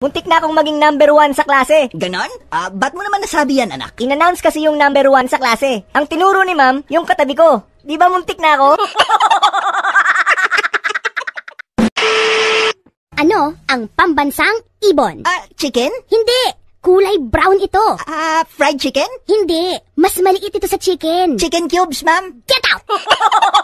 Muntik na akong maging number one sa klase. Ganon? Ah, ba't mo naman nasabi yan, anak? Inannounce kasi yung number one sa klase. Ang tinuro ni ma'am, yung katabi ko. Di ba muntik na ako? ano ang pambansang ibon? Ah, chicken? Hindi! Kulay brown ito. Ah, fried chicken? Hindi. Mas maliit ito sa chicken. Chicken cubes, ma'am? Get out!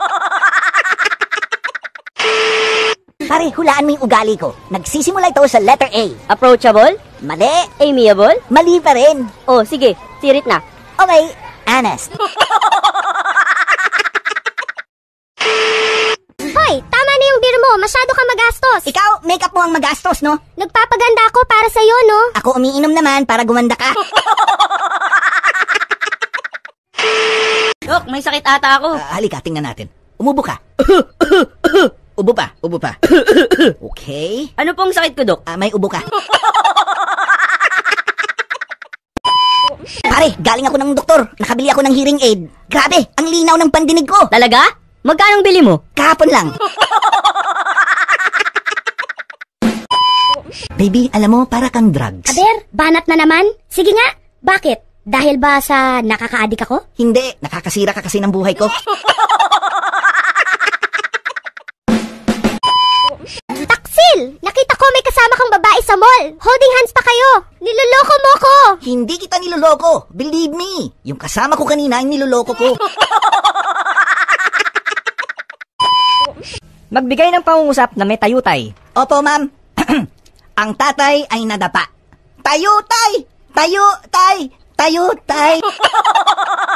Pare, hulaan mo yung ugali ko. Nagsisimula ito sa letter A. Approachable? Mali. Amiable? Mali pa rin. Oh, sige. Tirit na. Okay, honest. Hoy, tama na yung beer mo. Masyado ka magastos. Ikaw, makeup mo ang magastos, no? Nagpapaganda ako para sa iyo, no? Ako umiinom naman para gumanda ka. Dok, may sakit ata ako. Ah, halika, tingnan natin. Umubo ka. Ubo pa, ubo pa. okay? Ano pong sakit ko, Dok? Ah, may ubo ka. Pare, galing ako ng doktor. Nakabili ako ng hearing aid. Grabe, ang linaw ng pandinig ko. Talaga? Magkano'ng bili mo? Kahapon lang. Baby, alam mo, para kang drugs. Aber, banat na naman. Sige nga, bakit? Dahil ba sa nakaka-addict ako? Hindi, nakakasira ka kasi ng buhay ko. sa mall. Holding hands pa kayo. Niloloko mo ko. Hindi kita niloloko. Believe me. Yung kasama ko kanina ay niloloko ko. Magbigay ng pangungusap na may tayutay. Opo, ma'am. Ang tatay ay nadapa. Tayutay! Tayutay! Tayutay!